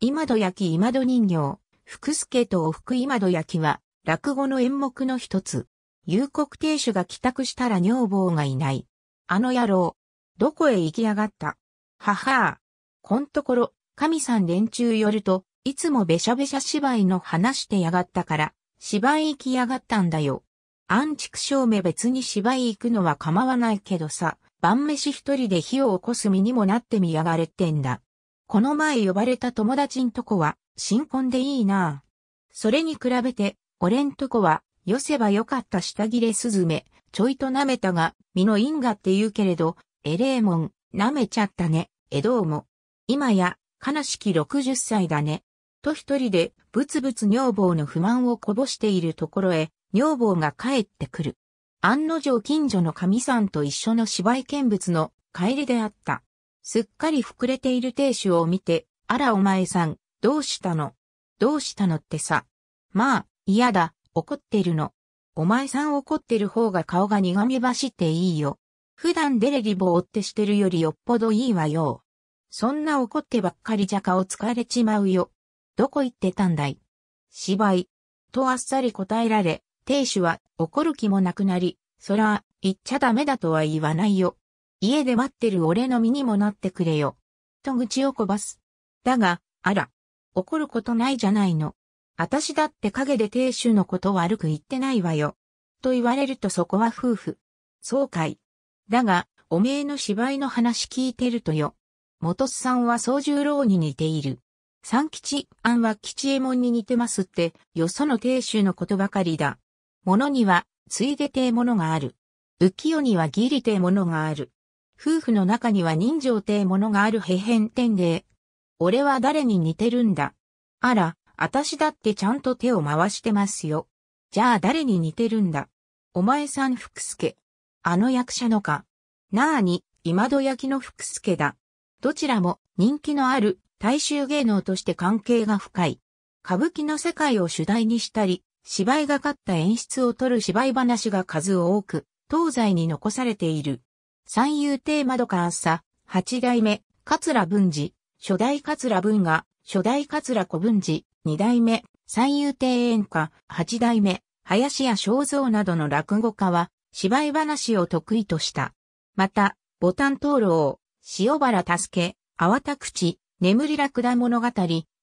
今戸焼き今戸人形、福助とお福今戸焼きは、落語の演目の一つ。夕刻亭主が帰宅したら女房がいない。あの野郎、どこへ行きやがった。ははあ。こんところ、神さん連中寄ると、いつもべしゃべしゃ芝居の話してやがったから、芝居行きやがったんだよ。安畜生め別に芝居行くのは構わないけどさ、晩飯一人で火を起こす身にもなってみやがれってんだ。この前呼ばれた友達んとこは、新婚でいいなぁ。それに比べて、俺んとこは、寄せばよかった下切れスズメ、ちょいと舐めたが、身の因果って言うけれど、えれえもん、舐めちゃったね、えどうも。今や、悲しき60歳だね。と一人で、ぶつぶつ女房の不満をこぼしているところへ、女房が帰ってくる。案の定近所の神さんと一緒の芝居見物の帰りであった。すっかり膨れている亭主を見て、あらお前さん、どうしたのどうしたのってさ。まあ、嫌だ、怒ってるの。お前さん怒ってる方が顔が苦み走っていいよ。普段デレリボーってしてるよりよっぽどいいわよ。そんな怒ってばっかりじゃ顔疲れちまうよ。どこ行ってたんだい芝居。とあっさり答えられ、亭主は怒る気もなくなり、そら、言っちゃダメだとは言わないよ。家で待ってる俺の身にもなってくれよ。と愚痴をこばす。だが、あら、怒ることないじゃないの。私だって陰で亭主のこと悪く言ってないわよ。と言われるとそこは夫婦。そうかい。だが、おめえの芝居の話聞いてるとよ。元須さんは総十郎に似ている。三吉庵は吉右衛門に似てますって、よその亭主のことばかりだ。物には、ついでてものがある。浮世には義理てものがある。夫婦の中には人情ってものがあるへへんてんで。俺は誰に似てるんだ。あら、あたしだってちゃんと手を回してますよ。じゃあ誰に似てるんだ。お前さん福助。あの役者のか。なあに、今戸焼きの福助だ。どちらも人気のある大衆芸能として関係が深い。歌舞伎の世界を主題にしたり、芝居がかった演出を取る芝居話が数多く、東西に残されている。三遊亭窓かあさ、八代目、桂文治、初代桂文が、初代桂小文治、二代目、三遊亭演歌、八代目、林家正蔵などの落語家は、芝居話を得意とした。また、ボタン灯籠、塩原助、粟田口、眠り落ク物語、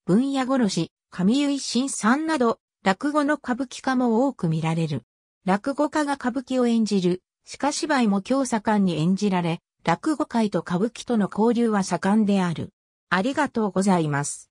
文屋殺し、神結新さんなど、落語の歌舞伎化も多く見られる。落語家が歌舞伎を演じる鹿芝居も今日盛んに演じられ、落語界と歌舞伎との交流は盛んである。ありがとうございます。